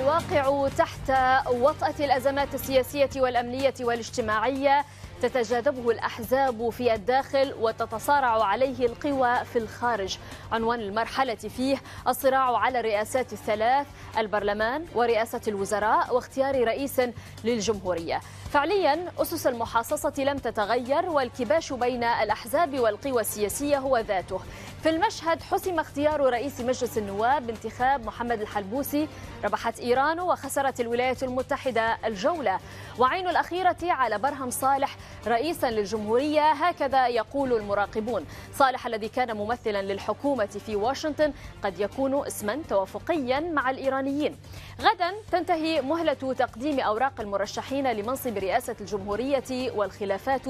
الواقع تحت وطأة الأزمات السياسية والأمنية والاجتماعية تتجاذبه الأحزاب في الداخل وتتصارع عليه القوى في الخارج عنوان المرحلة فيه الصراع على الرئاسات الثلاث البرلمان ورئاسة الوزراء واختيار رئيس للجمهورية فعليا أسس المحاصصة لم تتغير والكباش بين الأحزاب والقوى السياسية هو ذاته في المشهد حسم اختيار رئيس مجلس النواب بانتخاب محمد الحلبوسي ربحت إيران وخسرت الولايات المتحدة الجولة وعين الأخيرة على برهم صالح رئيسا للجمهورية هكذا يقول المراقبون صالح الذي كان ممثلا للحكومة في واشنطن قد يكون اسما توافقيا مع الإيرانيين غدا تنتهي مهلة تقديم أوراق المرشحين لمنصب برئاسة الجمهورية والخلافات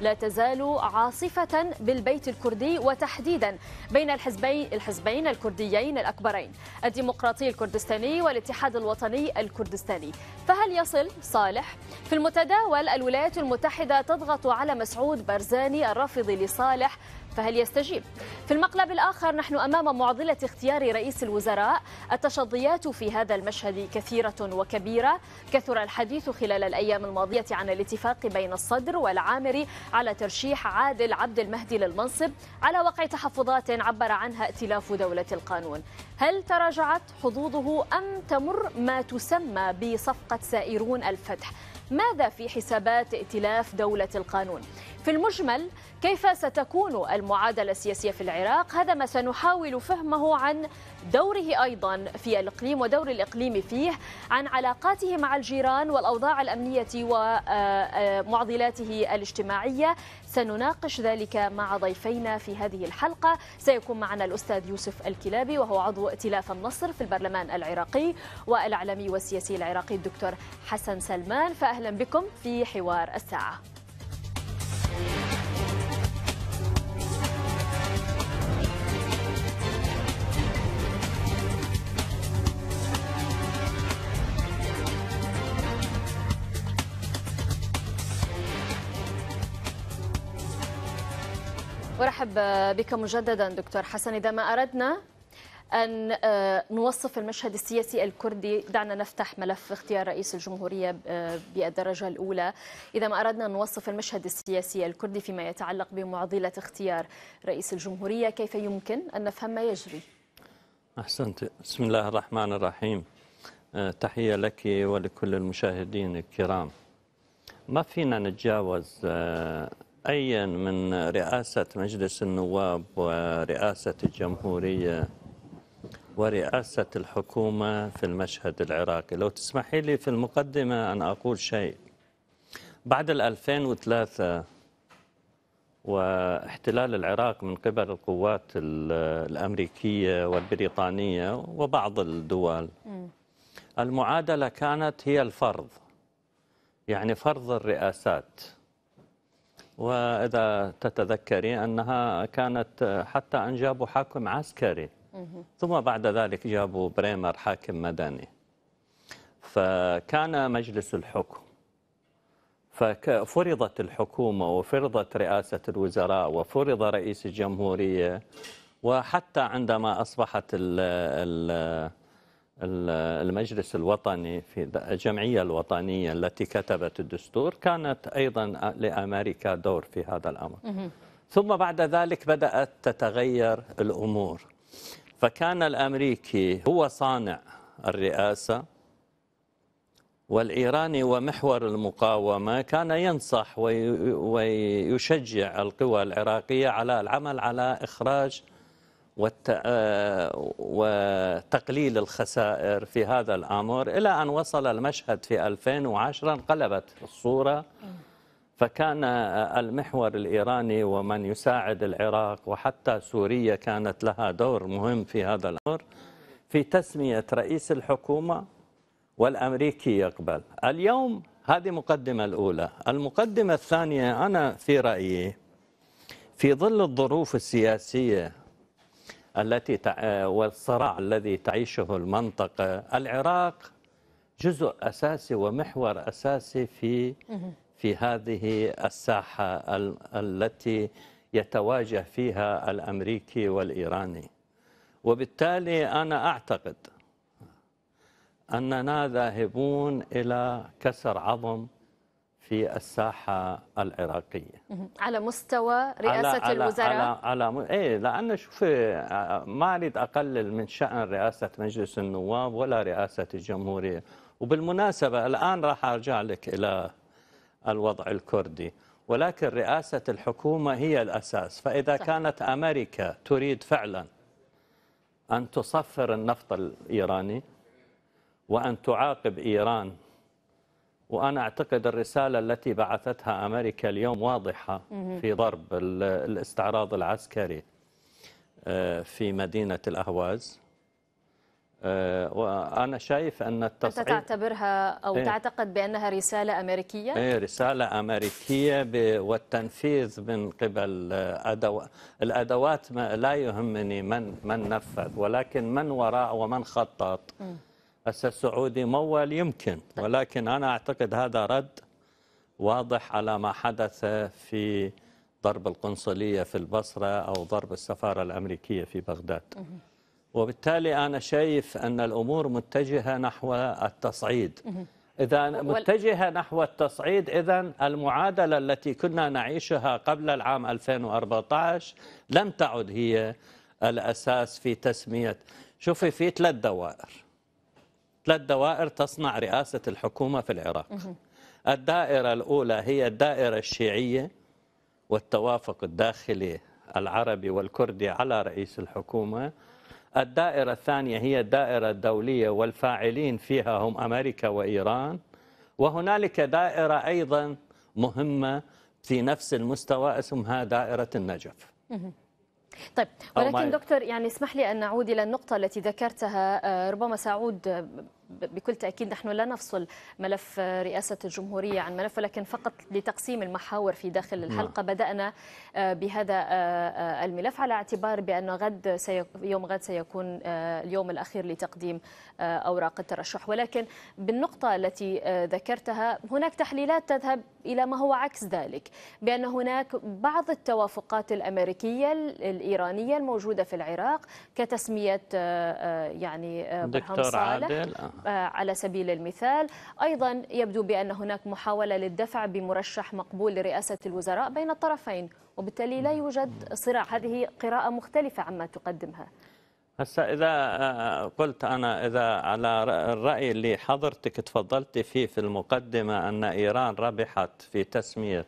لا تزال عاصفة بالبيت الكردي وتحديدا بين الحزبين الحزبين الكرديين الأكبرين الديمقراطي الكردستاني والاتحاد الوطني الكردستاني فهل يصل صالح؟ في المتداول الولايات المتحدة تضغط على مسعود برزاني الرافض لصالح فهل يستجيب؟ في المقلب الآخر نحن أمام معضلة اختيار رئيس الوزراء التشظيات في هذا المشهد كثيرة وكبيرة كثر الحديث خلال الأيام الماضية عن الاتفاق بين الصدر والعامري على ترشيح عادل عبد المهدي للمنصب على وقع تحفظات عبر عنها ائتلاف دولة القانون هل تراجعت حظوظه أم تمر ما تسمى بصفقة سائرون الفتح؟ ماذا في حسابات ائتلاف دولة القانون؟ في المجمل كيف ستكون المعادلة السياسية في العراق هذا ما سنحاول فهمه عن دوره أيضا في الإقليم ودور الإقليم فيه عن علاقاته مع الجيران والأوضاع الأمنية ومعضلاته آه، آه، الاجتماعية سنناقش ذلك مع ضيفينا في هذه الحلقة سيكون معنا الأستاذ يوسف الكلابي وهو عضو ائتلاف النصر في البرلمان العراقي والإعلامي والسياسي العراقي الدكتور حسن سلمان فأهلا بكم في حوار الساعة ورحب بك مجددا دكتور حسن إذا ما أردنا أن آه، نوصف المشهد السياسي الكردي دعنا نفتح ملف اختيار رئيس الجمهورية آه، بالدرجة الأولى إذا ما أردنا أن نوصف المشهد السياسي الكردي فيما يتعلق بمعضلة اختيار رئيس الجمهورية كيف يمكن أن نفهم ما يجري أحسنت بسم الله الرحمن الرحيم آه، تحية لك ولكل المشاهدين الكرام ما فينا نتجاوز أيا من رئاسة مجلس النواب ورئاسة الجمهورية ورئاسة الحكومة في المشهد العراقي لو تسمحي لي في المقدمة أن أقول شيء بعد 2003 واحتلال العراق من قبل القوات الأمريكية والبريطانية وبعض الدول المعادلة كانت هي الفرض يعني فرض الرئاسات وإذا تتذكري أنها كانت حتى أن جابوا حاكم عسكري ثم بعد ذلك جابوا بريمر حاكم مدني فكان مجلس الحكم ففرضت الحكومة وفرضت رئاسة الوزراء وفرض رئيس الجمهورية وحتى عندما أصبحت المجلس الوطني في الجمعية الوطنية التي كتبت الدستور كانت أيضا لأمريكا دور في هذا الأمر ثم بعد ذلك بدأت تتغير الأمور فكان الأمريكي هو صانع الرئاسة والإيراني ومحور المقاومة كان ينصح ويشجع القوى العراقية على العمل على إخراج آه، وتقليل الخسائر في هذا الأمر إلى أن وصل المشهد في 2010 انقلبت الصورة آه. فكان المحور الإيراني ومن يساعد العراق وحتى سوريا كانت لها دور مهم في هذا الأمر في تسمية رئيس الحكومة والأمريكي يقبل اليوم هذه مقدمة الأولى المقدمة الثانية أنا في رأيي في ظل الظروف السياسية التي والصراع الذي تعيشه المنطقة العراق جزء أساسي ومحور أساسي في في هذه الساحة التي يتواجه فيها الأمريكي والإيراني وبالتالي أنا أعتقد أننا ذاهبون إلى كسر عظم في الساحة العراقية على مستوى رئاسة على الوزراء على, على م... إيه لأن شوف ما أريد أقلل من شأن رئاسة مجلس النواب ولا رئاسة الجمهورية وبالمناسبة الآن راح أرجع لك إلى الوضع الكردي ولكن رئاسة الحكومة هي الأساس فإذا صح. كانت أمريكا تريد فعلا أن تصفر النفط الإيراني وأن تعاقب إيران وأنا أعتقد الرسالة التي بعثتها أمريكا اليوم واضحة في ضرب الاستعراض العسكري آه، في مدينة الأهواز آه، وانا شايف ان التصعيد انت تعتبرها او إيه؟ تعتقد بانها رساله امريكيه ايه رساله امريكيه ب... والتنفيذ من قبل آه، أدو... الادوات ما لا يهمني من من نفذ ولكن من وراء ومن خطط هسه السعودي مول يمكن طيب. ولكن انا اعتقد هذا رد واضح على ما حدث في ضرب القنصليه في البصره او ضرب السفاره الامريكيه في بغداد وبالتالي أنا شايف أن الأمور متجهة نحو التصعيد إذا متجهة نحو التصعيد إذا المعادلة التي كنا نعيشها قبل العام 2014 لم تعد هي الأساس في تسمية شوفي في ثلاث دوائر ثلاث دوائر تصنع رئاسة الحكومة في العراق الدائرة الأولى هي الدائرة الشيعية والتوافق الداخلي العربي والكردي على رئيس الحكومة الدائرة الثانية هي الدائرة الدولية والفاعلين فيها هم أمريكا وإيران وهنالك دائرة أيضا مهمة في نفس المستوى اسمها دائرة النجف طيب ولكن دكتور يعني اسمح لي أن نعود إلى النقطة التي ذكرتها آه، ربما سأعود آه، بكل تأكيد نحن لا نفصل ملف رئاسة الجمهورية عن ملف ولكن فقط لتقسيم المحاور في داخل نعم. الحلقة بدأنا آه، بهذا آه، آه، الملف على اعتبار بأن غد يوم غد سيكون اليوم الأخير لتقديم أوراق الترشح ولكن بالنقطة التي ذكرتها هناك تحليلات تذهب إلى ما هو عكس ذلك بأن هناك بعض التوافقات الأمريكية الإيرانية الموجودة في العراق كتسمية يعني دكتور صالح آه، على سبيل المثال أيضا يبدو بأن هناك محاولة للدفع بمرشح مقبول لرئاسة الوزراء بين الطرفين وبالتالي لا يوجد صراع هذه قراءة مختلفة عما تقدمها هسا إذا آه، قلت أنا إذا على الرأي اللي حضرتك تفضلتي فيه في المقدمة أن إيران ربحت في تسمية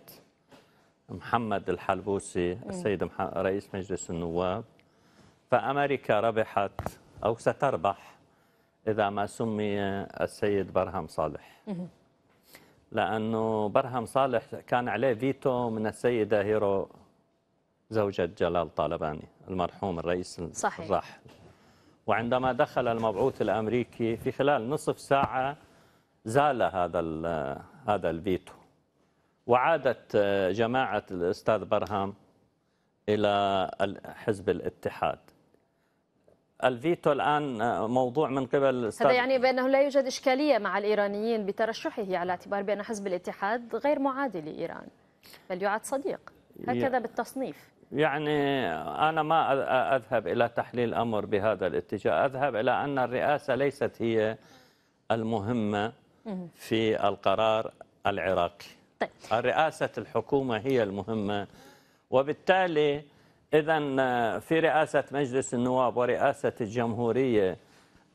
محمد الحلبوسي السيد رئيس مجلس النواب فأمريكا ربحت أو ستربح إذا ما سمي السيد برهم صالح لأنه برهم صالح كان عليه فيتو من السيدة هيرو زوجة جلال طالباني المرحوم الرئيس صحيح. الراحل وعندما دخل المبعوث الأمريكي في خلال نصف ساعة زال هذا هذا الفيتو وعادت جماعة الأستاذ برهم إلى حزب الاتحاد الفيتو الآن آه، موضوع من قبل هذا يعني بأنه لا يوجد إشكالية مع الإيرانيين بترشحه على اعتبار بأن حزب الاتحاد غير معادي لإيران بل يعد صديق هكذا بالتصنيف يعني أنا ما أذهب إلى تحليل الأمر بهذا الاتجاه أذهب إلى أن الرئاسة ليست هي المهمة في القرار العراقي طيب. رئاسة الحكومة هي المهمة وبالتالي إذا آه، في رئاسة مجلس النواب ورئاسة الجمهورية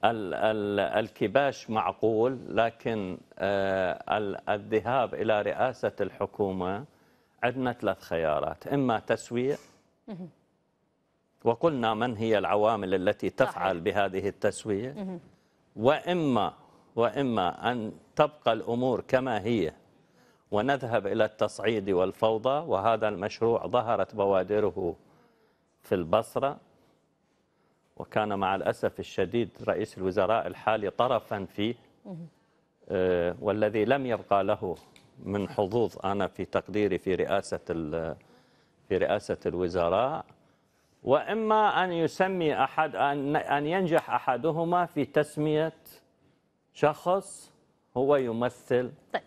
الكباش معقول لكن آه، الذهاب إلى رئاسة الحكومة عندنا ثلاث خيارات إما تسويع وقلنا من هي العوامل التي تفعل بهذه التسويع وإما وإما أن تبقى الأمور كما هي ونذهب إلى التصعيد والفوضى وهذا المشروع ظهرت بوادره في البصرة وكان مع الأسف الشديد رئيس الوزراء الحالي طرفا فيه آه، والذي لم يبقى له من حظوظ أنا في تقديري في رئاسة في رئاسة الوزراء وإما أن يسمي أحد أن ينجح أحدهما في تسمية شخص هو يمثل طيب.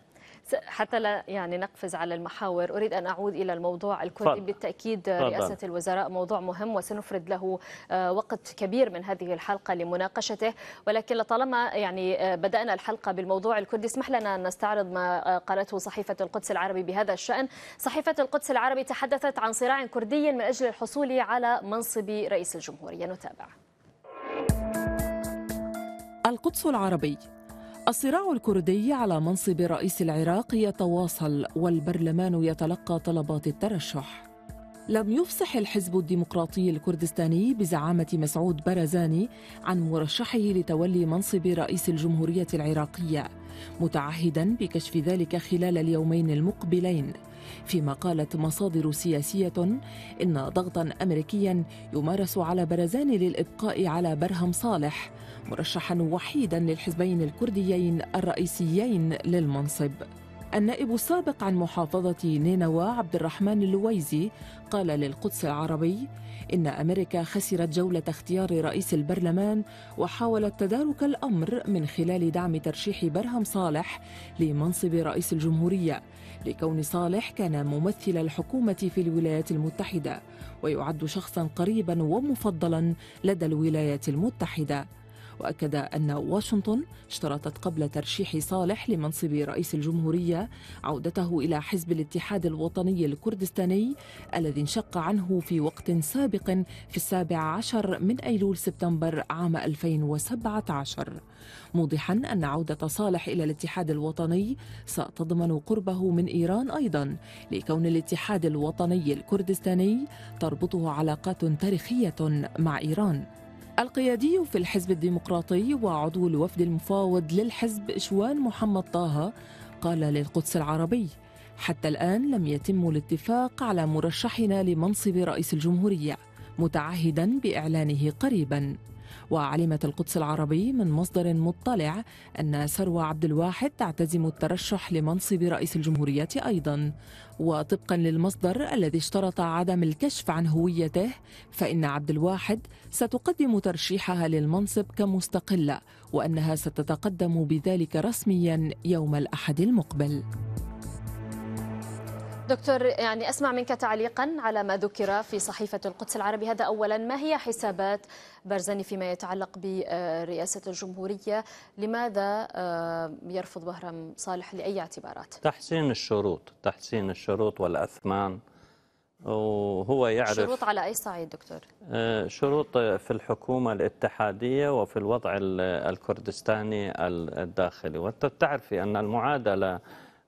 حتى لا يعني نقفز على المحاور أريد أن أعود إلى الموضوع الكردي بالتأكيد رئاسة الوزراء موضوع مهم وسنفرد له آه، وقت كبير من هذه الحلقة لمناقشته ولكن لطالما يعني آه، بدأنا الحلقة بالموضوع الكردي اسمح لنا أن نستعرض ما آه، قالته صحيفة القدس العربي بهذا الشأن صحيفة القدس العربي تحدثت عن صراع كردي من أجل الحصول على منصب رئيس الجمهورية نتابع القدس العربي الصراع الكردي على منصب رئيس العراق يتواصل والبرلمان يتلقى طلبات الترشح لم يفصح الحزب الديمقراطي الكردستاني بزعامة مسعود برزاني عن مرشحه لتولي منصب رئيس الجمهورية العراقية متعهدا بكشف ذلك خلال اليومين المقبلين فيما قالت مصادر سياسية إن ضغطا أمريكيا يمارس على برزان للإبقاء على برهم صالح مرشحا وحيدا للحزبين الكرديين الرئيسيين للمنصب النائب السابق عن محافظة نينوى عبد الرحمن اللويزي قال للقدس العربي إن أمريكا خسرت جولة اختيار رئيس البرلمان وحاولت تدارك الأمر من خلال دعم ترشيح برهم صالح لمنصب رئيس الجمهورية لكون صالح كان ممثل الحكومة في الولايات المتحدة ويعد شخصا قريبا ومفضلا لدى الولايات المتحدة وأكد أن واشنطن اشترطت قبل ترشيح صالح لمنصب رئيس الجمهورية عودته إلى حزب الاتحاد الوطني الكردستاني الذي انشق عنه في وقت سابق في السابع عشر من أيلول سبتمبر عام 2017 موضحا أن عودة صالح إلى الاتحاد الوطني ستضمن قربه من إيران أيضا لكون الاتحاد الوطني الكردستاني تربطه علاقات تاريخية مع إيران القيادي في الحزب الديمقراطي وعضو الوفد المفاوض للحزب شوان محمد طه قال للقدس العربي حتى الآن لم يتم الاتفاق على مرشحنا لمنصب رئيس الجمهورية متعهدا بإعلانه قريباً وعلمت القدس العربي من مصدر مطلع أن ثروة عبد الواحد تعتزم الترشح لمنصب رئيس الجمهورية أيضا وطبقا للمصدر الذي اشترط عدم الكشف عن هويته فإن عبد الواحد ستقدم ترشيحها للمنصب كمستقلة وأنها ستتقدم بذلك رسميا يوم الأحد المقبل دكتور يعني اسمع منك تعليقا على ما ذكر في صحيفه القدس العربي هذا اولا ما هي حسابات برزاني فيما يتعلق برئاسه الجمهوريه لماذا آه، يرفض بهرام صالح لاي اعتبارات تحسين الشروط تحسين الشروط والاثمان وهو يعرف شروط على أي صعيد دكتور؟ آه، شروط في الحكومة الاتحادية وفي الوضع الكردستاني الداخلي وأنت تعرفي أن المعادلة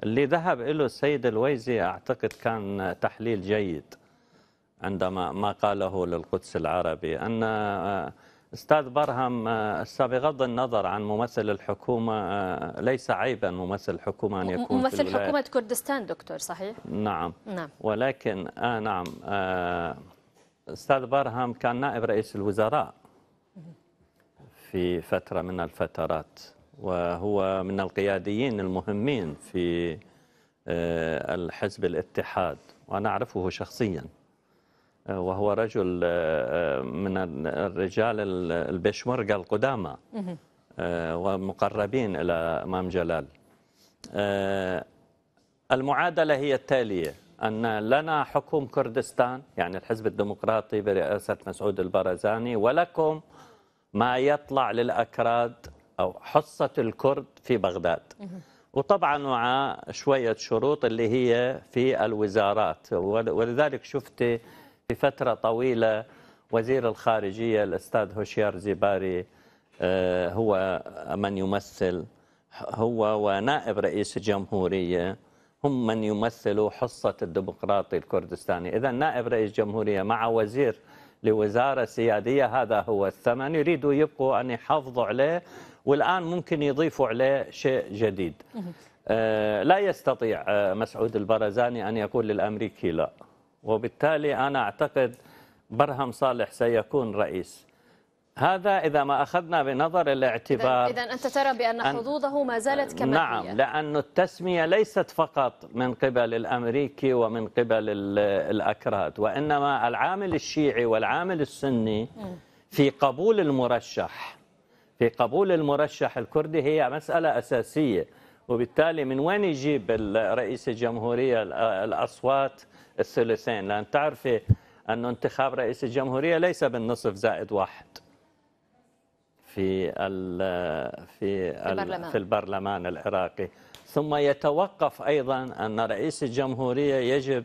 اللي ذهب له السيد الويزي أعتقد كان تحليل جيد عندما ما قاله للقدس العربي أن آه، أستاذ برهم آه، بغض النظر عن ممثل الحكومة آه، ليس عيبا ممثل الحكومة أن يكون ممثل في حكومة كردستان دكتور صحيح؟ نعم نعم ولكن آه نعم آه أستاذ برهم كان نائب رئيس الوزراء في فترة من الفترات وهو من القياديين المهمين في آه، الحزب الاتحاد وأنا أعرفه شخصيا آه، وهو رجل آه، من الرجال البشمركة القدامى ومقربين إلى إمام جلال المعادلة هي التالية أن لنا حكم كردستان يعني الحزب الديمقراطي برئاسة مسعود البرزاني ولكم ما يطلع للأكراد أو حصة الكرد في بغداد وطبعا مع شوية شروط اللي هي في الوزارات ولذلك شفت في فترة طويلة وزير الخارجية الأستاذ هوشيار زيباري آه، هو من يمثل هو ونائب رئيس الجمهورية هم من يمثلوا حصة الديمقراطي الكردستاني إذا نائب رئيس جمهورية مع وزير لوزارة سيادية هذا هو الثمن يريدوا يبقوا أن يحافظوا عليه والآن ممكن يضيفوا عليه شيء جديد آه، لا يستطيع آه، مسعود البرزاني أن يقول للأمريكي لا وبالتالي أنا أعتقد برهم صالح سيكون رئيس هذا إذا ما أخذنا بنظر الاعتبار إذا أنت ترى بأن حظوظه ما زالت كما نعم لأن التسمية ليست فقط من قبل الأمريكي ومن قبل الأكراد وإنما العامل الشيعي والعامل السني في قبول المرشح في قبول المرشح الكردي هي مسألة أساسية وبالتالي من وين يجيب رئيس الجمهورية الأصوات الثلثين لأن تعرفي أن انتخاب رئيس الجمهورية ليس بالنصف زائد واحد في ال في البرلمان. في البرلمان العراقي ثم يتوقف أيضا أن رئيس الجمهورية يجب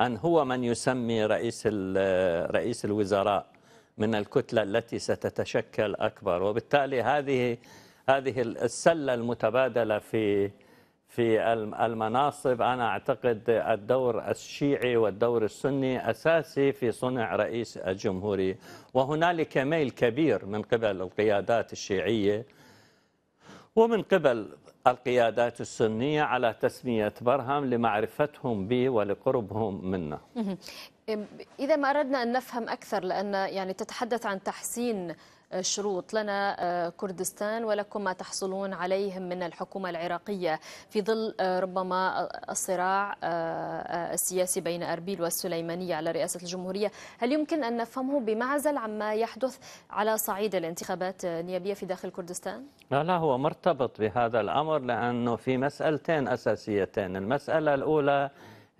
أن هو من يسمي رئيس رئيس الوزراء من الكتلة التي ستتشكل أكبر وبالتالي هذه هذه السلة المتبادلة في في المناصب أنا أعتقد الدور الشيعي والدور السني أساسي في صنع رئيس الجمهورية وهنالك ميل كبير من قبل القيادات الشيعية ومن قبل القيادات السنية على تسمية برهم لمعرفتهم به ولقربهم منه إذا ما أردنا أن نفهم أكثر لأن يعني تتحدث عن تحسين آه، شروط لنا آه، كردستان ولكم ما تحصلون عليه من الحكومة العراقية في ظل آه، ربما الصراع السياسي بين أربيل والسليمانية على رئاسة الجمهورية هل يمكن أن نفهمه بمعزل عما يحدث على صعيد الانتخابات النيابية في داخل كردستان؟ لا لا هو مرتبط بهذا الأمر لأنه في مسألتين أساسيتين المسألة الأولى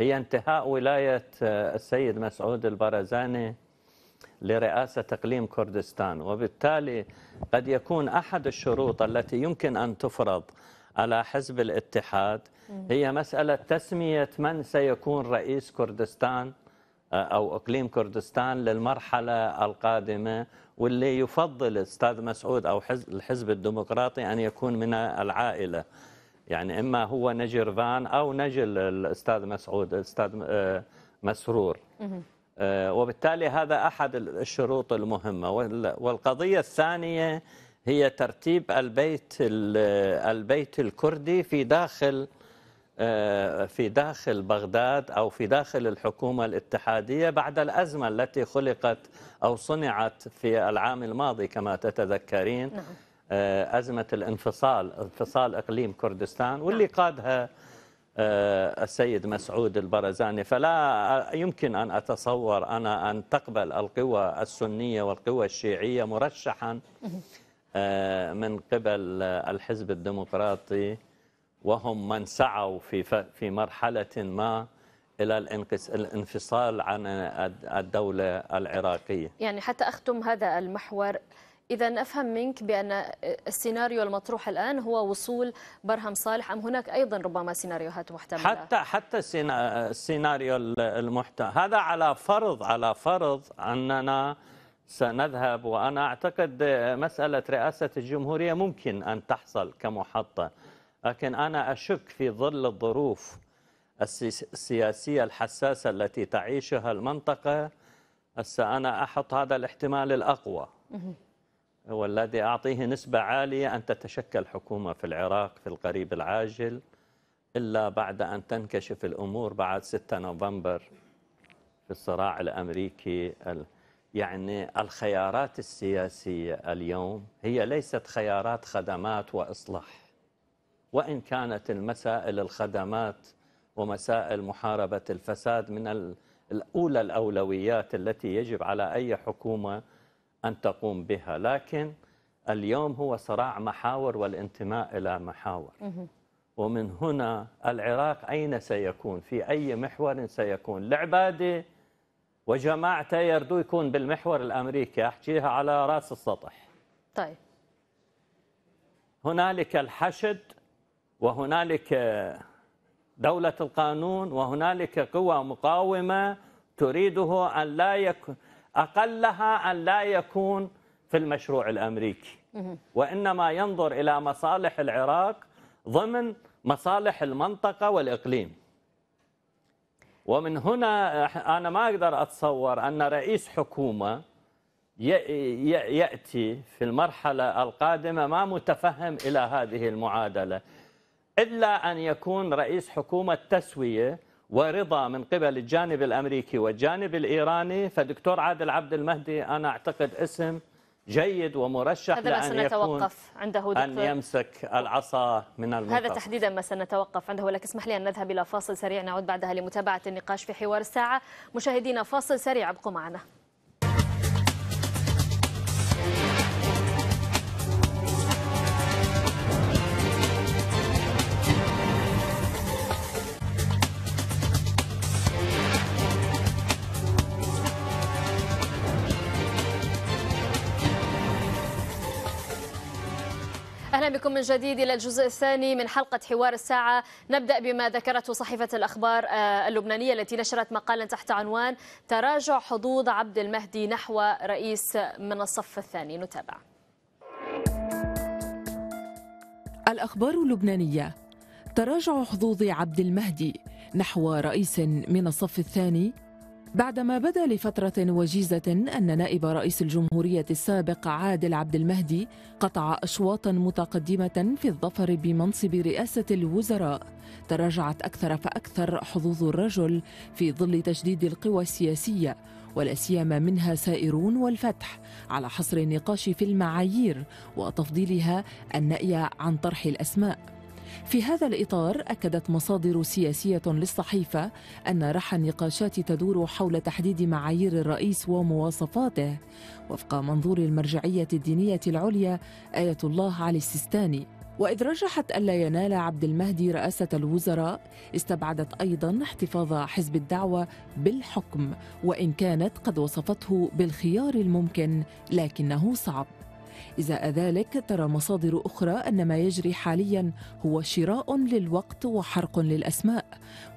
هي انتهاء ولاية آه، السيد مسعود البرزاني لرئاسة إقليم كردستان وبالتالي قد يكون أحد الشروط التي يمكن أن تفرض على حزب الاتحاد هي مسألة تسمية من سيكون رئيس كردستان آه، أو إقليم كردستان للمرحلة القادمة واللي يفضل الأستاذ مسعود أو الحزب الديمقراطي أن يكون من العائلة يعني اما هو نجر فان او نجل الاستاذ مسعود الاستاذ آه، مسرور آه، وبالتالي هذا احد الشروط المهمه والقضيه الثانيه هي ترتيب البيت البيت الكردي في داخل آه، في داخل بغداد او في داخل الحكومه الاتحاديه بعد الازمه التي خلقت او صنعت في العام الماضي كما تتذكرين نعم. آه، أزمة الانفصال انفصال إقليم كردستان واللي نعم. قادها آه، السيد مسعود البرزاني فلا آه، يمكن أن أتصور أنا أن تقبل القوى السنية والقوى الشيعية مرشحا من قبل الحزب الديمقراطي وهم من سعوا في في مرحلة ما إلى الانفصال عن الدولة العراقية يعني حتى أختم هذا المحور إذا أفهم منك بأن السيناريو المطروح الآن هو وصول برهم صالح أم هناك أيضا ربما سيناريوهات محتملة حتى حتى السيناريو المحتمل هذا على فرض على فرض أننا سنذهب وأنا أعتقد مسألة رئاسة الجمهورية ممكن أن تحصل كمحطة لكن أنا أشك في ظل الظروف السياسية الحساسة التي تعيشها المنطقة أنا أحط هذا الاحتمال الأقوى والذي أعطيه نسبة عالية أن تتشكل حكومة في العراق في القريب العاجل إلا بعد أن تنكشف الأمور بعد 6 نوفمبر في الصراع الأمريكي يعني الخيارات السياسية اليوم هي ليست خيارات خدمات وإصلاح وإن كانت المسائل الخدمات ومسائل محاربة الفساد من الأولى الأولويات التي يجب على أي حكومة أن تقوم بها لكن اليوم هو صراع محاور والانتماء إلى محاور ومن هنا العراق أين سيكون في أي محور سيكون العبادة وجماعته يردو يكون بالمحور الأمريكي أحكيها على رأس السطح طيب هنالك الحشد وهنالك دولة القانون وهنالك قوى مقاومة تريده أن لا يكون أقلها أن لا يكون في المشروع الأمريكي وإنما ينظر إلى مصالح العراق ضمن مصالح المنطقة والإقليم ومن هنا أنا ما أقدر أتصور أن رئيس حكومة يأتي في المرحلة القادمة ما متفهم إلى هذه المعادلة إلا أن يكون رئيس حكومة تسوية ورضا من قبل الجانب الامريكي والجانب الايراني فدكتور عادل عبد المهدي انا اعتقد اسم جيد ومرشح هذا ما سنتوقف يكون عنده دكتور أن يمسك العصا من المنتصف هذا تحديدا ما سنتوقف عنده ولكن اسمح لي أن نذهب إلى فاصل سريع نعود بعدها لمتابعة النقاش في حوار الساعة مشاهدينا فاصل سريع ابقوا معنا بكم من جديد إلى الجزء الثاني من حلقة حوار الساعة نبدأ بما ذكرته صحيفة الأخبار آه، اللبنانية التي نشرت مقالا تحت عنوان تراجع حظوظ عبد المهدي نحو رئيس من الصف الثاني نتابع الأخبار اللبنانية تراجع حظوظ عبد المهدي نحو رئيس من الصف الثاني بعدما بدا لفترة وجيزة أن نائب رئيس الجمهورية السابق عادل عبد المهدي قطع أشواطا متقدمة في الظفر بمنصب رئاسة الوزراء تراجعت أكثر فأكثر حظوظ الرجل في ظل تجديد القوى السياسية ولا سيما منها سائرون والفتح على حصر النقاش في المعايير وتفضيلها النأي عن طرح الأسماء في هذا الإطار أكدت مصادر سياسية للصحيفة أن رح النقاشات تدور حول تحديد معايير الرئيس ومواصفاته وفق منظور المرجعية الدينية العليا آية الله علي السيستاني وإذ رجحت ألا ينال عبد المهدي رئاسة الوزراء استبعدت أيضا احتفاظ حزب الدعوة بالحكم وإن كانت قد وصفته بالخيار الممكن لكنه صعب إزاء ذلك ترى مصادر أخرى أن ما يجري حاليا هو شراء للوقت وحرق للأسماء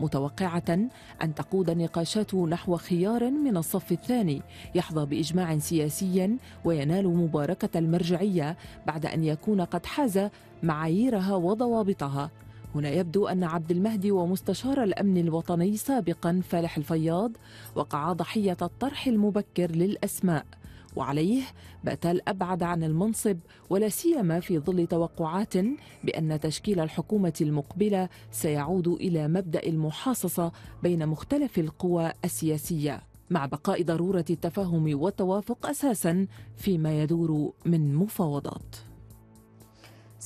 متوقعة أن تقود النقاشات نحو خيار من الصف الثاني يحظى بإجماع سياسي وينال مباركة المرجعية بعد أن يكون قد حاز معاييرها وضوابطها هنا يبدو أن عبد المهدي ومستشار الأمن الوطني سابقا فالح الفياض وقعا ضحية الطرح المبكر للأسماء وعليه باتال ابعد عن المنصب ولا سيما في ظل توقعات بان تشكيل الحكومه المقبله سيعود الى مبدا المحاصصه بين مختلف القوى السياسيه مع بقاء ضروره التفاهم والتوافق اساسا فيما يدور من مفاوضات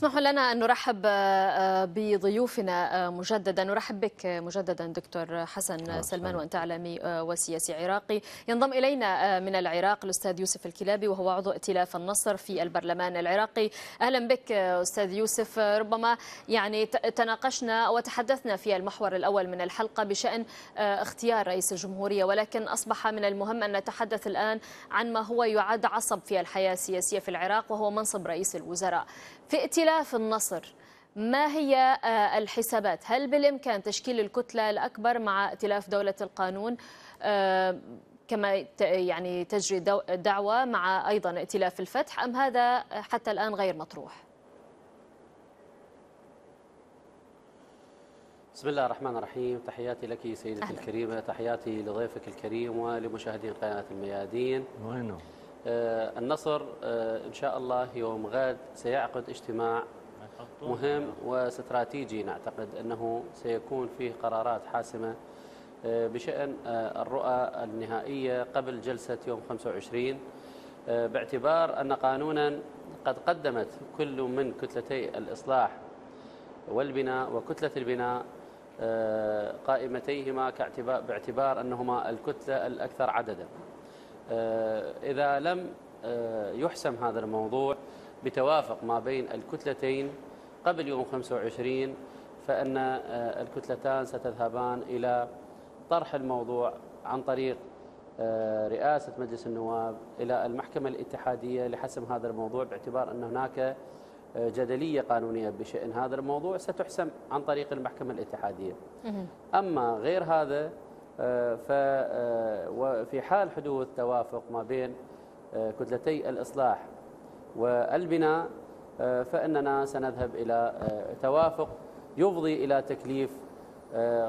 اسمحوا لنا أن نرحب آه، آه، بضيوفنا آه، مجددا نرحب بك مجددا دكتور حسن سلمان وأنت إعلامي وسياسي عراقي ينضم إلينا من العراق الأستاذ يوسف الكلابي وهو عضو ائتلاف النصر في البرلمان العراقي أهلا بك أستاذ يوسف ربما يعني تناقشنا وتحدثنا في المحور الأول من الحلقة بشأن اختيار رئيس الجمهورية ولكن أصبح من المهم أن نتحدث الآن عن ما هو يعد عصب في الحياة السياسية في العراق وهو منصب رئيس الوزراء في ائتلاف النصر ما هي آه، الحسابات؟ هل بالإمكان تشكيل الكتلة الأكبر مع ائتلاف دولة القانون آه، كما يعني تجري دعوة مع أيضا ائتلاف الفتح أم هذا حتى الآن غير مطروح؟ بسم الله الرحمن الرحيم تحياتي لك سيدتي الكريمة تحياتي لضيفك الكريم ولمشاهدين قناة الميادين وينه؟ آه، النصر آه، إن شاء الله يوم غد سيعقد اجتماع مهم واستراتيجي نعتقد أنه سيكون فيه قرارات حاسمة آه، بشأن الرؤى النهائية قبل جلسة يوم 25 باعتبار أن قانونا قد قدمت كل من كتلتي الإصلاح والبناء وكتلة البناء قائمتيهما باعتبار أنهما الكتلة الأكثر عددا آه، إذا لم آه، يحسم هذا الموضوع بتوافق ما بين الكتلتين قبل يوم 25 فأن آه، الكتلتان ستذهبان إلى طرح الموضوع عن طريق رئاسة مجلس النواب إلى المحكمة الاتحادية لحسم هذا الموضوع باعتبار أن هناك جدلية قانونية بشأن هذا الموضوع ستحسم عن طريق المحكمة الاتحادية أما غير هذا آه، وفي حال حدوث توافق ما بين آه، كتلتي الإصلاح والبناء آه، فإننا سنذهب إلى توافق يفضي إلى تكليف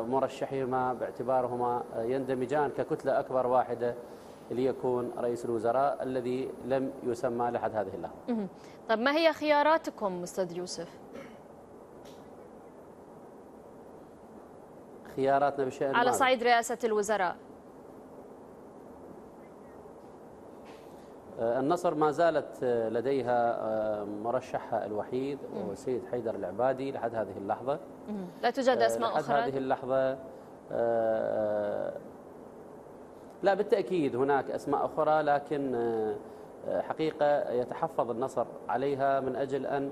مرشحهما باعتبارهما يندمجان ككتلة أكبر واحدة ليكون رئيس الوزراء الذي لم يسمى لحد هذه اللحظة طب ما هي خياراتكم أستاذ يوسف؟ خياراتنا بشأن على صعيد رئاسة الوزراء آه، النصر ما زالت آه، لديها آه، مرشحها الوحيد وهو السيد حيدر العبادي لحد هذه اللحظة لا توجد أسماء أخرى لحد هذه اللحظة لا بالتأكيد هناك أسماء أخرى لكن حقيقة يتحفظ النصر عليها من أجل أن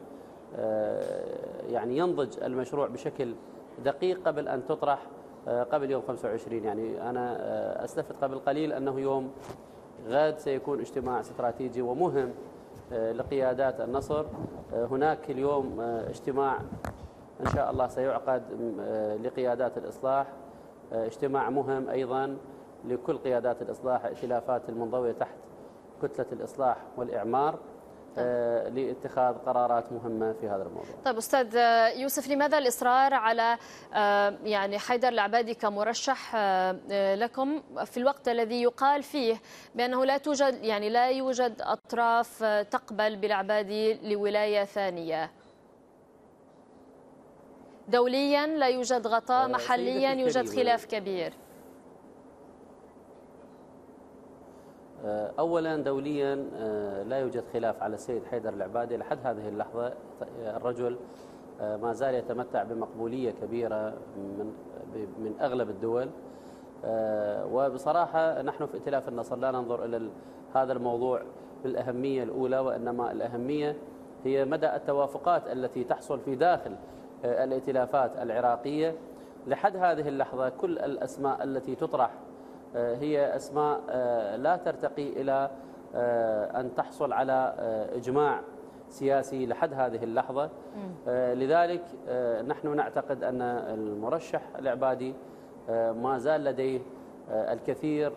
يعني ينضج المشروع بشكل دقيق قبل أن تطرح آه، قبل يوم 25 يعني أنا آه، أستفد قبل قليل أنه يوم غد سيكون اجتماع استراتيجي ومهم آه، لقيادات النصر هناك اليوم اجتماع إن شاء الله سيعقد لقيادات الإصلاح اجتماع مهم أيضا لكل قيادات الإصلاح ائتلافات المنضوية تحت كتلة الإصلاح والإعمار آه، لاتخاذ قرارات مهمه في هذا الموضوع. طيب استاذ يوسف لماذا الاصرار على آه، يعني حيدر العبادي كمرشح آه، لكم في الوقت الذي يقال فيه بانه لا توجد يعني لا يوجد اطراف تقبل بالعبادي لولايه ثانيه؟ دوليا لا يوجد غطاء محليا يوجد خلاف كبير آه، أولا دوليا آه، لا يوجد خلاف على السيد حيدر العبادي لحد هذه اللحظة الرجل آه، ما زال يتمتع بمقبولية كبيرة من, من أغلب الدول وبصراحة نحن في ائتلاف النصر لا ننظر إلى هذا الموضوع بالأهمية الأولى وإنما الأهمية هي مدى التوافقات التي تحصل في داخل الائتلافات العراقية لحد هذه اللحظة كل الأسماء التي تطرح آه، هي أسماء آه، لا ترتقي إلى آه، أن تحصل على إجماع سياسي لحد هذه اللحظة لذلك نحن نعتقد أن المرشح العبادي ما زال لديه الكثير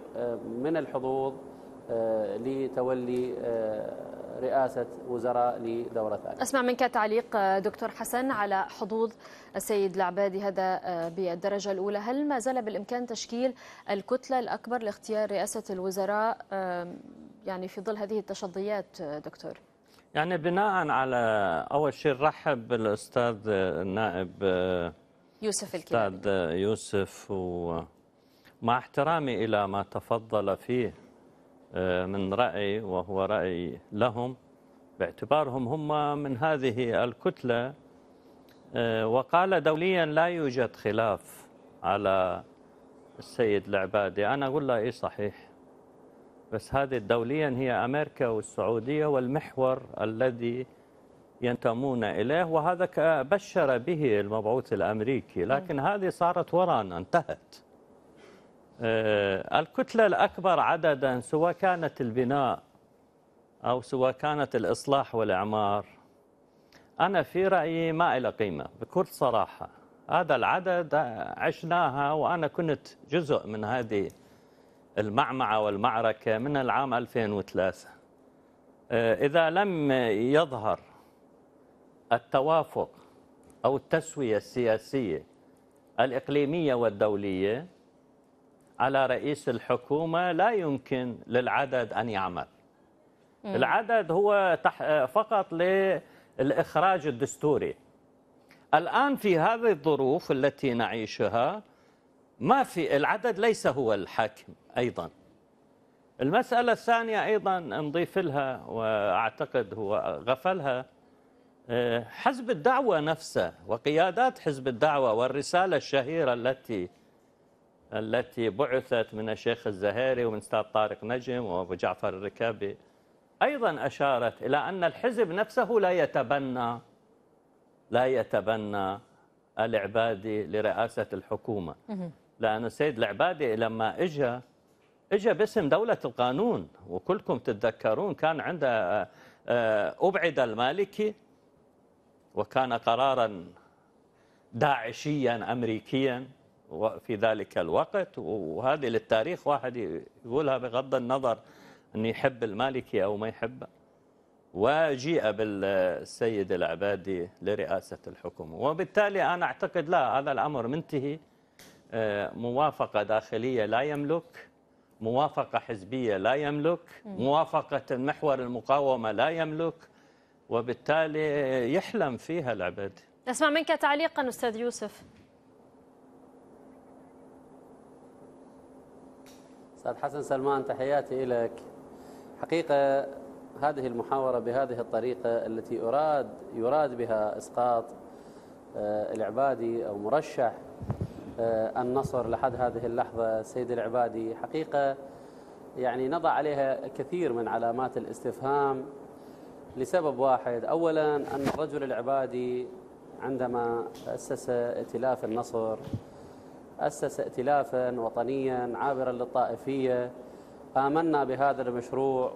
من الحظوظ لتولي رئاسة وزراء لدورة ثانية أسمع منك تعليق دكتور حسن على حظوظ السيد العبادي هذا آه، بالدرجة الأولى هل ما زال بالإمكان تشكيل الكتلة الأكبر لاختيار رئاسة الوزراء يعني في ظل هذه التشظيات آه، دكتور؟ يعني بناء على أول شيء رحب بالأستاذ النائب آه، يوسف الكيلاني أستاذ يوسف ومع احترامي إلى ما تفضل فيه آه، من رأي وهو رأي لهم باعتبارهم هم من هذه الكتلة آه، وقال دوليا لا يوجد خلاف على السيد العبادي أنا أقول له إيه صحيح بس هذه دوليا هي أمريكا والسعودية والمحور الذي ينتمون إليه وهذا بشر به المبعوث الأمريكي لكن هذه صارت ورانا انتهت آه، الكتلة الأكبر عددا سواء كانت البناء أو سواء كانت الإصلاح والإعمار أنا في رأيي ما إلى قيمة بكل صراحة هذا العدد عشناها وأنا كنت جزء من هذه المعمعة والمعركة من العام 2003 آه، إذا لم يظهر التوافق أو التسوية السياسية الإقليمية والدولية على رئيس الحكومة لا يمكن للعدد أن يعمل مم. العدد هو فقط للإخراج الدستوري الآن في هذه الظروف التي نعيشها ما في العدد ليس هو الحاكم أيضا المسألة الثانية أيضا نضيف لها وأعتقد هو غفلها آه، حزب الدعوة نفسه وقيادات حزب الدعوة والرسالة الشهيرة التي التي بعثت من الشيخ الزهيري ومن استاذ طارق نجم وابو جعفر الركابي ايضا اشارت الى ان الحزب نفسه لا يتبنى لا يتبنى العبادي لرئاسه الحكومه لان السيد العبادي لما اجى اجى باسم دوله القانون وكلكم تتذكرون كان عنده آه، ابعد المالكي وكان قرارا داعشيا امريكيا في ذلك الوقت وهذه للتاريخ واحد يقولها بغض النظر أن يحب المالكي أو ما يحبه وجيء بالسيد العبادي لرئاسة الحكومة وبالتالي أنا أعتقد لا هذا الأمر منتهي آه، موافقة داخلية لا يملك موافقة حزبية لا يملك موافقة محور المقاومة لا يملك وبالتالي يحلم فيها العبادي نسمع منك تعليقا أستاذ يوسف أستاذ حسن سلمان تحياتي لك حقيقة هذه المحاورة بهذه الطريقة التي أراد يراد بها إسقاط آه، العبادي أو مرشح آه، النصر لحد هذه اللحظة سيد العبادي حقيقة يعني نضع عليها كثير من علامات الاستفهام لسبب واحد أولا أن الرجل العبادي عندما أسس ائتلاف النصر أسس ائتلافا وطنيا عابرا للطائفية آمنا بهذا المشروع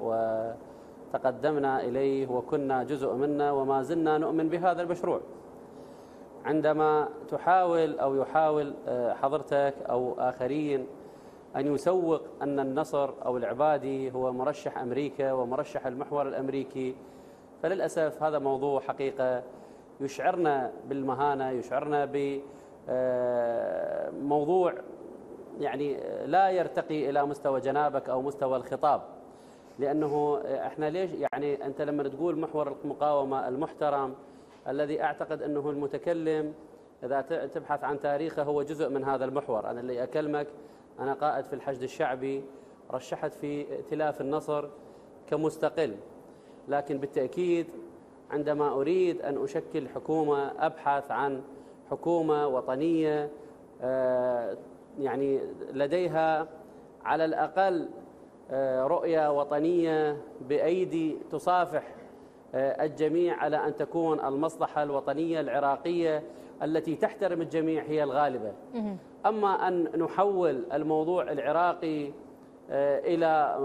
وتقدمنا إليه وكنا جزء منه وما زلنا نؤمن بهذا المشروع عندما تحاول أو يحاول آه، حضرتك أو آخرين أن يسوق أن النصر أو العبادي هو مرشح أمريكا ومرشح المحور الأمريكي فللأسف هذا موضوع حقيقة يشعرنا بالمهانة يشعرنا بالمهانة آه، موضوع يعني لا يرتقي إلى مستوى جنابك أو مستوى الخطاب لأنه احنا ليش يعني أنت لما تقول محور المقاومة المحترم الذي أعتقد أنه المتكلم إذا تبحث عن تاريخه هو جزء من هذا المحور أنا اللي أكلمك أنا قائد في الحشد الشعبي رشحت في ائتلاف النصر كمستقل لكن بالتأكيد عندما أريد أن أشكل حكومة أبحث عن حكومه وطنيه آه، يعني لديها على الاقل آه، رؤيه وطنيه بايدي تصافح آه، الجميع على ان تكون المصلحه الوطنيه العراقيه التي تحترم الجميع هي الغالبه. اما ان نحول الموضوع العراقي الى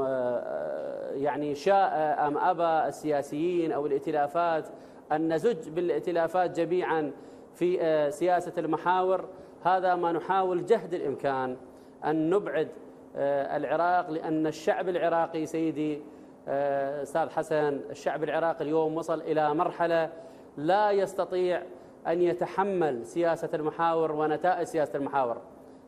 يعني شاء ام ابى السياسيين او الائتلافات ان نزج بالائتلافات جميعا في آه، سياسة المحاور هذا ما نحاول جهد الإمكان أن نبعد آه، العراق لأن الشعب العراقي سيدي آه، أستاذ حسن الشعب العراقي اليوم وصل إلى مرحلة لا يستطيع أن يتحمل سياسة المحاور ونتائج سياسة المحاور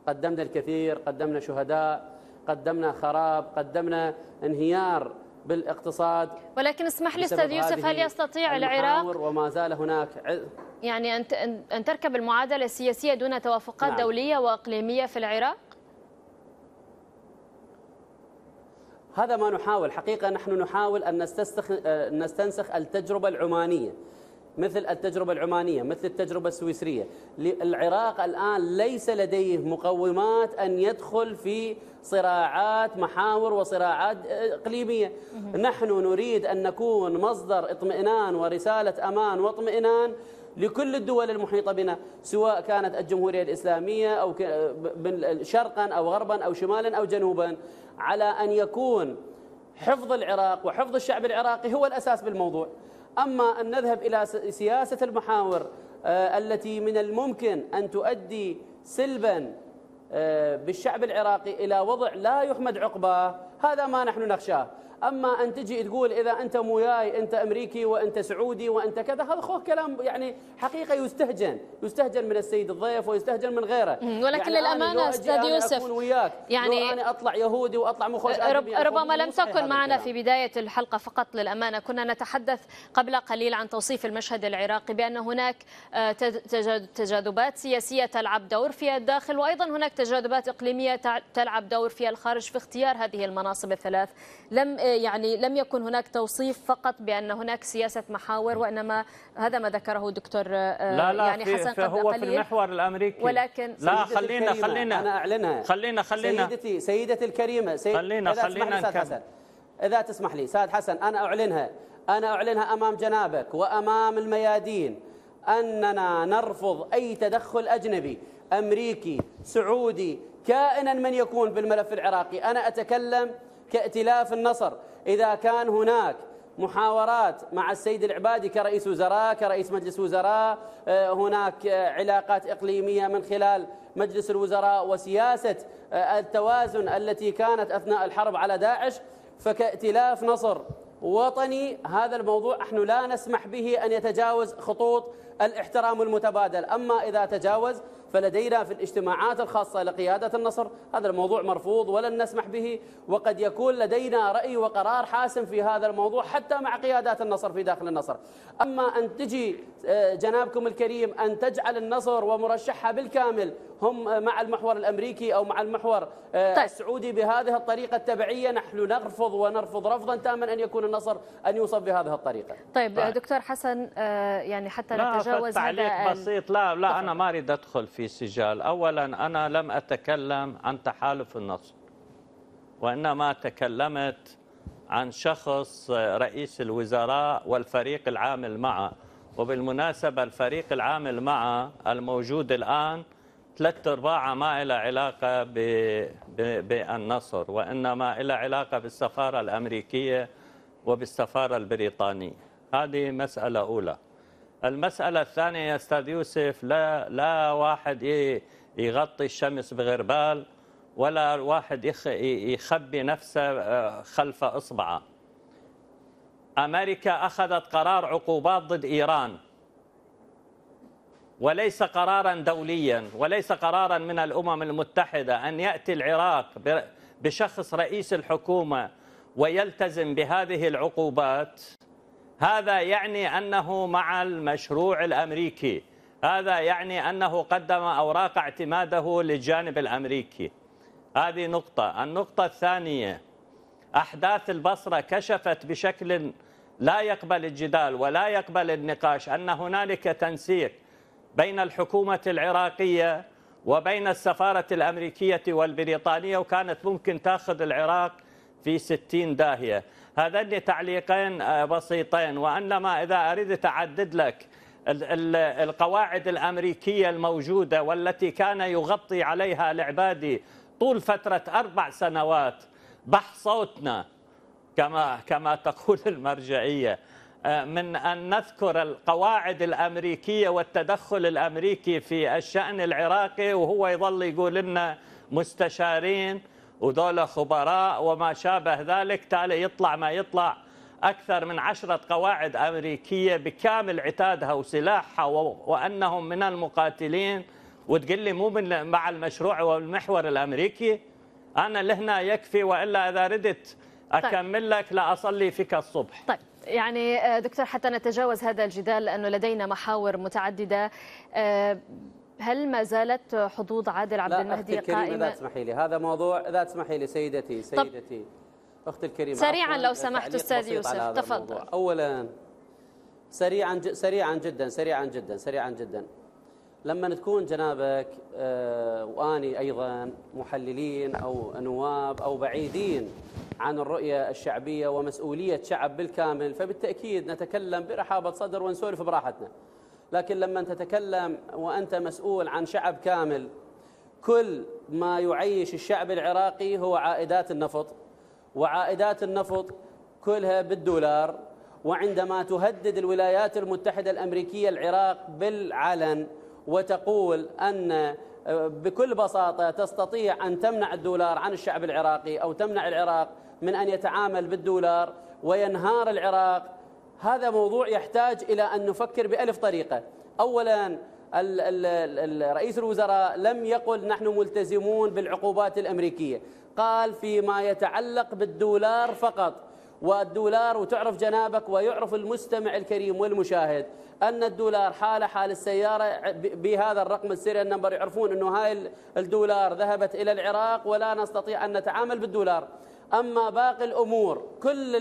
قدمنا الكثير قدمنا شهداء قدمنا خراب قدمنا انهيار بالاقتصاد ولكن اسمح لي استاذ يوسف هل يستطيع العراق وما زال هناك يعني ان ان تركب المعادله السياسيه دون توافقات نعم. دوليه واقليميه في العراق؟ هذا ما نحاول حقيقه نحن نحاول ان أه، نستنسخ التجربه العمانيه مثل التجربة العمانية مثل التجربة السويسرية العراق الآن ليس لديه مقومات أن يدخل في صراعات محاور وصراعات آه، إقليمية نحن نريد أن نكون مصدر اطمئنان ورسالة أمان واطمئنان لكل الدول المحيطة بنا سواء كانت الجمهورية الإسلامية أو شرقا أو غربا أو شمالا أو جنوبا على أن يكون حفظ العراق وحفظ الشعب العراقي هو الأساس بالموضوع أما أن نذهب إلى سياسة المحاور آه، التي من الممكن أن تؤدي سلبا آه، بالشعب العراقي إلى وضع لا يحمد عقباه هذا ما نحن نخشاه أما أن تجي تقول إذا أنت مو جاي أنت أمريكي وأنت سعودي وأنت كذا هذا خوه كلام يعني حقيقة يستهجن يستهجن من السيد الضيف ويستهجن من غيره ولكن يعني للأمانة أستاذ يوسف أكون وياك يعني أنا أطلع يهودي وأطلع مخوش رب ربما لم تكن معنا في بداية الحلقة فقط للأمانة كنا نتحدث قبل قليل عن توصيف المشهد العراقي بأن هناك آه، تجاذبات سياسية تلعب دور في الداخل وأيضا هناك تجاذبات إقليمية تلعب دور في الخارج في اختيار هذه المناصب الثلاث لم آه، يعني لم يكن هناك توصيف فقط بأن هناك سياسة محاور وإنما هذا ما ذكره دكتور آه، لا لا يعني حسن قبل هو في المحور الأمريكي ولكن لا خلينا الكريمة. خلينا أنا أعلنها خلينا خلينا سيدتي سيدتي الكريمة سيد خلينا إذا خلينا ساد إذا تسمح لي سيد حسن أنا أعلنها أنا أعلنها أمام جنابك وأمام الميادين أننا نرفض أي تدخل أجنبي أمريكي سعودي كائنا من يكون بالملف العراقي أنا أتكلم كائتلاف النصر إذا كان هناك محاورات مع السيد العبادي كرئيس وزراء كرئيس مجلس وزراء آه، هناك آه، علاقات إقليمية من خلال مجلس الوزراء وسياسة آه، التوازن التي كانت أثناء الحرب على داعش فكائتلاف نصر وطني هذا الموضوع نحن لا نسمح به أن يتجاوز خطوط الاحترام المتبادل أما إذا تجاوز فلدينا في الاجتماعات الخاصة لقيادة النصر هذا الموضوع مرفوض ولن نسمح به وقد يكون لدينا رأي وقرار حاسم في هذا الموضوع حتى مع قيادات النصر في داخل النصر أما أن تجي آه، جنابكم الكريم أن تجعل النصر ومرشحها بالكامل هم آه، مع المحور الأمريكي أو مع المحور آه، طيب. السعودي بهذه الطريقة التبعية نحن نرفض ونرفض رفضا تاما أن يكون النصر أن يوصف بهذه الطريقة طيب, طيب. دكتور حسن يعني حتى لا تجاوز هذا بسيط لا لا انا ما اريد ادخل في سجال اولا انا لم اتكلم عن تحالف النصر وانما تكلمت عن شخص رئيس الوزراء والفريق العامل معه وبالمناسبة الفريق العامل معه الموجود الآن ثلاثة أرباعه ما له علاقة بالنصر وإنما له علاقة بالسفارة الأمريكية وبالسفارة البريطانية هذه مسألة أولى المسألة الثانية يا أستاذ يوسف لا, لا واحد يغطي الشمس بغربال ولا واحد يخبي نفسه آه، خلف إصبعه أمريكا أخذت قرار عقوبات ضد إيران وليس قرارا دوليا وليس قرارا من الأمم المتحدة أن يأتي العراق بشخص رئيس الحكومة ويلتزم بهذه العقوبات هذا يعني أنه مع المشروع الأمريكي هذا يعني أنه قدم أوراق اعتماده للجانب الأمريكي هذه نقطة النقطة الثانية أحداث البصرة كشفت بشكل لا يقبل الجدال ولا يقبل النقاش أن هنالك تنسيق بين الحكومة العراقية وبين السفارة الأمريكية والبريطانية وكانت ممكن تأخذ العراق في ستين داهية هذين تعليقين آه، بسيطين وانما اذا اريد اعدد لك القواعد الامريكيه الموجوده والتي كان يغطي عليها العبادي طول فتره اربع سنوات بح صوتنا كما كما تقول المرجعيه آه، من ان نذكر القواعد الامريكيه والتدخل الامريكي في الشان العراقي وهو يظل يقول لنا مستشارين ودول خبراء وما شابه ذلك تالي يطلع ما يطلع أكثر من عشرة قواعد أمريكية بكامل عتادها وسلاحها وأنهم من المقاتلين وتقول لي مو من مع المشروع والمحور الأمريكي أنا لهنا يكفي وإلا إذا ردت طيب. أكمل لك لأصلي فيك الصبح طيب يعني آه، دكتور حتى نتجاوز هذا الجدال لأنه لدينا محاور متعددة آه، هل ما زالت حظوظ عادل عبد المهدي قائمه؟ لا تسمحي لي هذا موضوع اذا تسمحي لي سيدتي سيدتي اختي الكريمه سريعا لو سمحت استاذ يوسف تفضل الموضوع. اولا سريعا سريعا جدا سريعا جدا سريعا جدا لما تكون جنابك آه، واني ايضا محللين او نواب او بعيدين عن الرؤيه الشعبيه ومسؤوليه شعب بالكامل فبالتاكيد نتكلم برحابه صدر ونسولف براحتنا لكن لما تتكلم وأنت مسؤول عن شعب كامل كل ما يعيش الشعب العراقي هو عائدات النفط وعائدات النفط كلها بالدولار وعندما تهدد الولايات المتحدة الأمريكية العراق بالعلن وتقول أن بكل بساطة تستطيع أن تمنع الدولار عن الشعب العراقي أو تمنع العراق من أن يتعامل بالدولار وينهار العراق هذا موضوع يحتاج إلى أن نفكر بألف طريقة اولا رئيس الوزراء لم يقل نحن ملتزمون بالعقوبات الأمريكية قال فيما يتعلق بالدولار فقط والدولار وتعرف جنابك ويعرف المستمع الكريم والمشاهد أن الدولار حالة حال السيارة بهذا الرقم السيريال نمبر يعرفون أنه هاي الدولار ذهبت إلى العراق ولا نستطيع أن نتعامل بالدولار أما باقي الأمور كل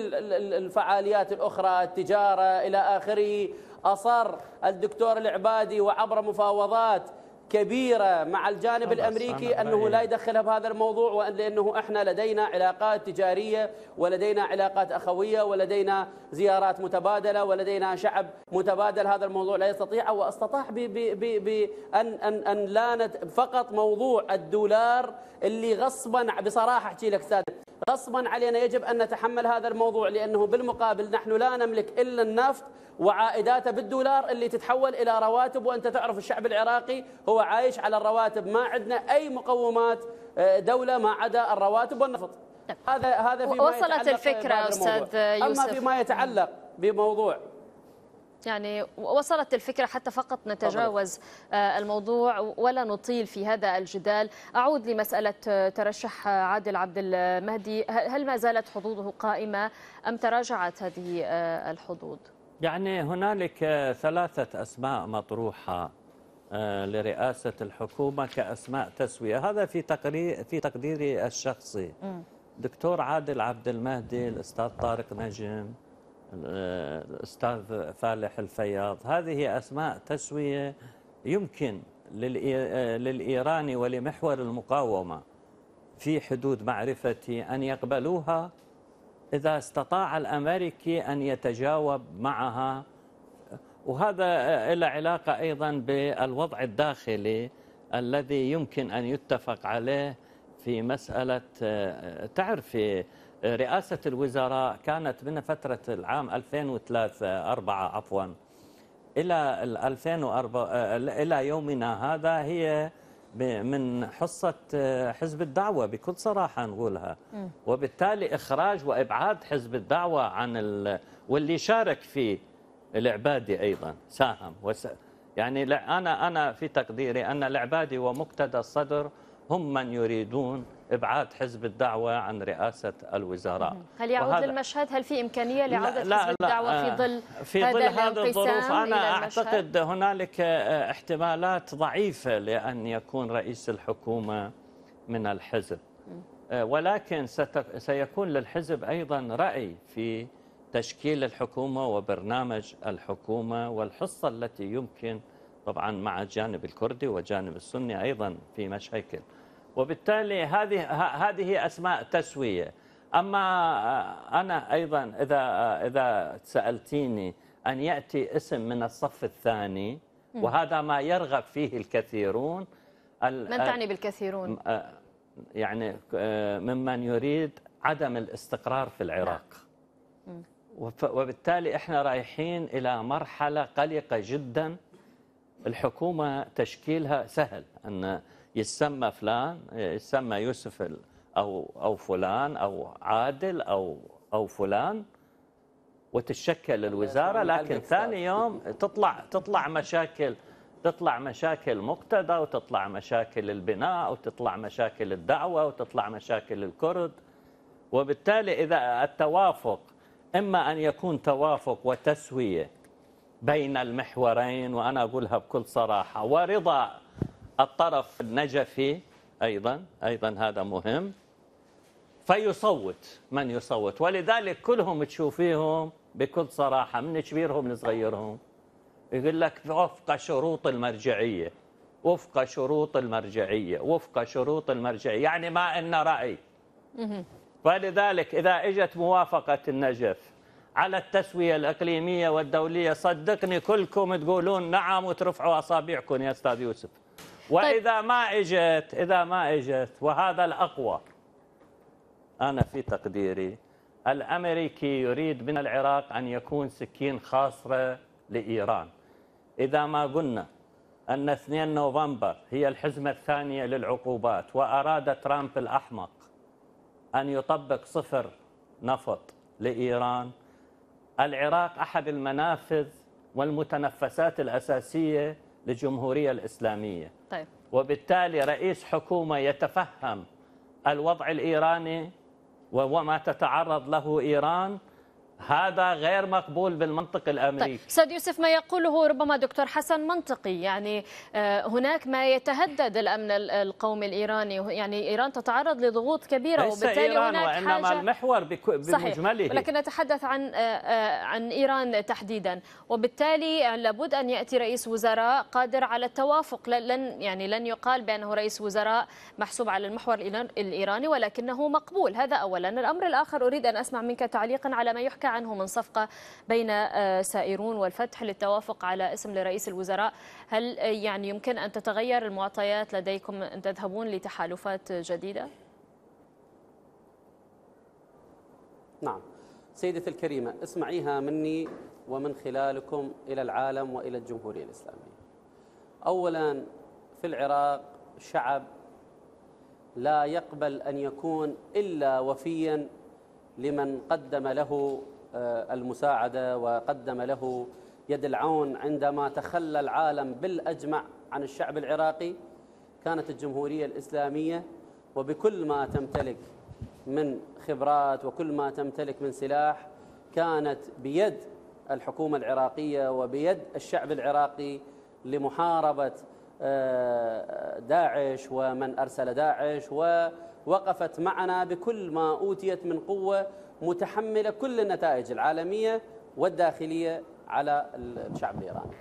الفعاليات الأخرى التجارة إلى آخره أصر الدكتور العبادي وعبر مفاوضات كبيرة مع الجانب الأمريكي أنه لا يدخلها بهذا الموضوع وأن لأنه إحنا لدينا علاقات تجارية ولدينا علاقات أخوية ولدينا زيارات متبادلة ولدينا شعب متبادل هذا الموضوع لا يستطيع واستطاع بأن أن أن لانت فقط موضوع الدولار اللي غصبا بصراحة أحكي لك سادة غصبا علينا يجب أن نتحمل هذا الموضوع لأنه بالمقابل نحن لا نملك إلا النفط وعائداته بالدولار اللي تتحول إلى رواتب وأنت تعرف الشعب العراقي هو عايش على الرواتب ما عندنا أي مقومات آه، دولة ما عدا الرواتب والنفط طيب. هذا هذا فيما وصلت الفكرة أستاذ يوسف أما فيما يتعلق بموضوع يعني وصلت الفكرة حتى فقط نتجاوز آه، الموضوع ولا نطيل في هذا الجدال أعود لمسألة ترشح عادل عبد المهدي هل ما زالت حظوظه قائمة أم تراجعت هذه آه، الحظوظ؟ يعني هنالك ثلاثة أسماء مطروحة آه، لرئاسة الحكومة كأسماء تسوية هذا في تقرير في تقديري الشخصي دكتور عادل عبد المهدي الأستاذ طارق نجم الأستاذ فالح الفياض هذه أسماء تسوية يمكن للإيراني ولمحور المقاومة في حدود معرفتي أن يقبلوها إذا استطاع الأمريكي أن يتجاوب معها وهذا إلى علاقة أيضا بالوضع الداخلي الذي يمكن أن يتفق عليه في مسألة تعرفي رئاسة الوزراء كانت من فترة العام 2003 4 عفوا إلى 2004 إلى يومنا هذا هي من حصة حزب الدعوة بكل صراحة نقولها وبالتالي إخراج وإبعاد حزب الدعوة عن ال... واللي شارك فيه العبادي أيضا ساهم وس... يعني أنا أنا في تقديري أن العبادي ومقتدى الصدر هم من يريدون ابعاد حزب الدعوه عن رئاسه الوزراء هل يعود للمشهد هل في امكانيه لعوده حزب حزب لا الدعوه في آه، ظل في ظل هذه الظروف انا اعتقد هنالك آه، احتمالات ضعيفه لان يكون رئيس الحكومه من الحزب آه، ولكن سيكون للحزب ايضا راي في تشكيل الحكومه وبرنامج الحكومه والحصه التي يمكن طبعا مع الجانب الكردي والجانب السني ايضا في مشاكل وبالتالي هذه هذه اسماء تسويه اما آه، انا ايضا اذا آه، اذا سالتيني ان ياتي اسم من الصف الثاني وهذا ما يرغب فيه الكثيرون من آه، تعني بالكثيرون؟ يعني ممن يريد عدم الاستقرار في العراق نعم. وبالتالي احنا رايحين الى مرحله قلقه جدا الحكومه تشكيلها سهل ان يسمى فلان يسمى يوسف أو أو فلان أو عادل أو أو فلان وتتشكل الوزارة لكن ثاني يوم تطلع تطلع مشاكل تطلع مشاكل مقتدى وتطلع مشاكل البناء وتطلع مشاكل الدعوة وتطلع مشاكل الكرد وبالتالي إذا التوافق إما أن يكون توافق وتسوية بين المحورين وأنا أقولها بكل صراحة ورضا الطرف النجفي أيضا أيضا هذا مهم فيصوت من يصوت ولذلك كلهم تشوفيهم بكل صراحة من كبيرهم لصغيرهم يقول لك وفق شروط المرجعية وفق شروط المرجعية وفق شروط المرجعية يعني ما إن رأي فلذلك إذا إجت موافقة النجف على التسوية الإقليمية والدولية صدقني كلكم تقولون نعم وترفعوا أصابعكم يا أستاذ يوسف طيب. واذا ما اجت اذا ما اجت وهذا الاقوى انا في تقديري الامريكي يريد من العراق ان يكون سكين خاصره لايران اذا ما قلنا ان 2 نوفمبر هي الحزمه الثانيه للعقوبات واراد ترامب الاحمق ان يطبق صفر نفط لايران العراق احد المنافذ والمتنفسات الاساسيه للجمهورية الإسلامية طيب. وبالتالي رئيس حكومة يتفهم الوضع الإيراني وما تتعرض له إيران هذا غير مقبول بالمنطق الامريكي طيب. استاذ يوسف ما يقوله ربما دكتور حسن منطقي يعني آه، هناك ما يتهدد الامن القومي الايراني يعني ايران تتعرض لضغوط كبيره ليس وبالتالي إيران هناك وإنما حاجه المحور بمجمله صحيح. نتحدث عن آه، آه، عن ايران تحديدا وبالتالي لابد ان ياتي رئيس وزراء قادر على التوافق لن يعني لن يقال بانه رئيس وزراء محسوب على المحور الايراني ولكنه مقبول هذا اولا الامر الاخر اريد ان اسمع منك تعليقا على ما يحكى حكى عنه من صفقة بين آه، سائرون والفتح للتوافق على اسم لرئيس الوزراء هل آه، يعني يمكن أن تتغير المعطيات لديكم أن تذهبون لتحالفات جديدة؟ نعم سيدتي الكريمة اسمعيها مني ومن خلالكم إلى العالم وإلى الجمهورية الإسلامية أولا في العراق شعب لا يقبل أن يكون إلا وفيا لمن قدم له آه، المساعدة وقدم له يد العون عندما تخلى العالم بالأجمع عن الشعب العراقي كانت الجمهورية الإسلامية وبكل ما تمتلك من خبرات وكل ما تمتلك من سلاح كانت بيد الحكومة العراقية وبيد الشعب العراقي لمحاربة آه، داعش ومن أرسل داعش ووقفت معنا بكل ما أوتيت من قوة متحملة كل النتائج العالمية والداخلية على الشعب الإيراني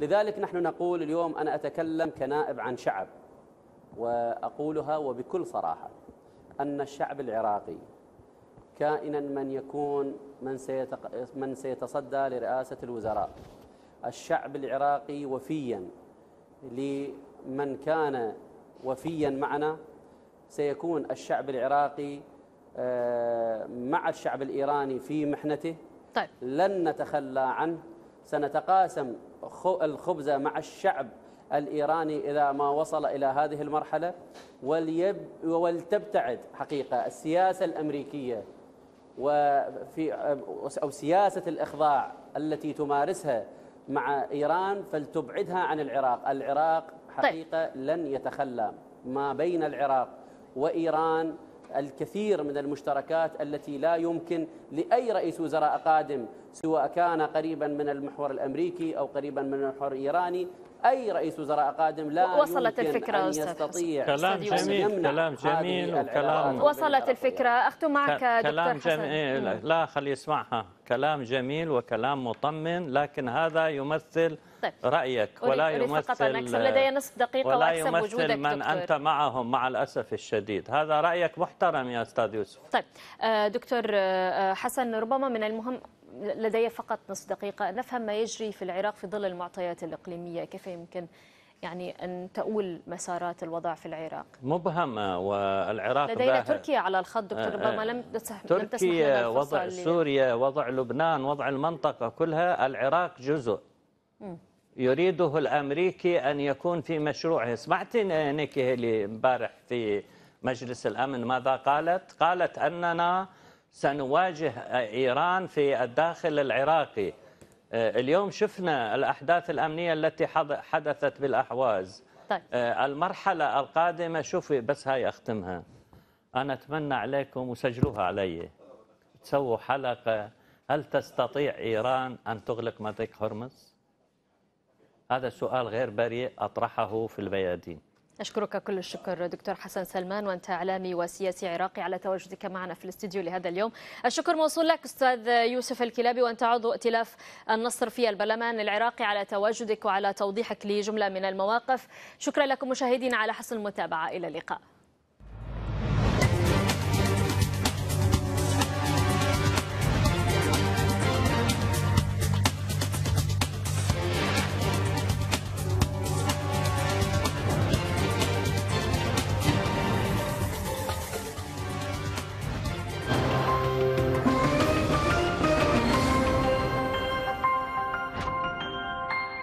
لذلك نحن نقول اليوم أنا أتكلم كنائب عن شعب وأقولها وبكل صراحة أن الشعب العراقي كائنا من يكون من, سيتق... من سيتصدى لرئاسة الوزراء الشعب العراقي وفيا لمن كان وفيا معنا سيكون الشعب العراقي آه، مع الشعب الإيراني في محنته طيب. لن نتخلى عنه سنتقاسم الخبز مع الشعب الإيراني إذا ما وصل إلى هذه المرحلة وليب ولتبتعد حقيقة السياسة الأمريكية وفي أو سياسة الإخضاع التي تمارسها مع إيران فلتبعدها عن العراق العراق طيب. حقيقة طيب. لن يتخلى ما بين العراق وإيران الكثير من المشتركات التي لا يمكن لأي رئيس وزراء قادم سواء كان قريبا من المحور الأمريكي أو قريبا من المحور الإيراني أي رئيس وزراء قادم لا وصلت يمكن الفكرة أن يستطيع كلام جميل كلام جميل وكلام وصلت الفكرة أختم معك كلام دكتور جميل حسن. لا خلي يسمعها كلام جميل وكلام مطمن لكن هذا يمثل طيب. رأيك ولا يمثل لدي نصف دقيقة ولا وأكسب يمثل وجودك من دكتور. أنت معهم مع الأسف الشديد هذا رأيك محترم يا أستاذ يوسف طيب آه، دكتور آه، حسن ربما من المهم لدي فقط نصف دقيقة نفهم ما يجري في العراق في ظل المعطيات الإقليمية كيف يمكن يعني أن تؤول مسارات الوضع في العراق مبهمة والعراق لدينا تركيا على الخط دكتور ربما آه، آه. لم تسمح تركيا وضع سوريا وضع لبنان وضع المنطقة كلها العراق جزء م. يريده الأمريكي أن يكون في مشروعه سمعت نيكي هيلي امبارح في مجلس الأمن ماذا قالت قالت أننا سنواجه إيران في الداخل العراقي آه، اليوم شفنا الأحداث الأمنية التي حدثت بالأحواز طيب. آه، المرحلة القادمة شوفي بس هاي أختمها أنا أتمنى عليكم وسجلوها علي تسووا حلقة هل تستطيع إيران أن تغلق مضيق هرمز؟ هذا سؤال غير بريء أطرحه في البيادين أشكرك كل الشكر دكتور حسن سلمان وأنت إعلامي وسياسي عراقي على تواجدك معنا في الاستديو لهذا اليوم الشكر موصول لك أستاذ يوسف الكلابي وأنت عضو ائتلاف النصر في البرلمان العراقي على تواجدك وعلى توضيحك لجملة من المواقف شكرا لكم مشاهدينا على حسن المتابعة إلى اللقاء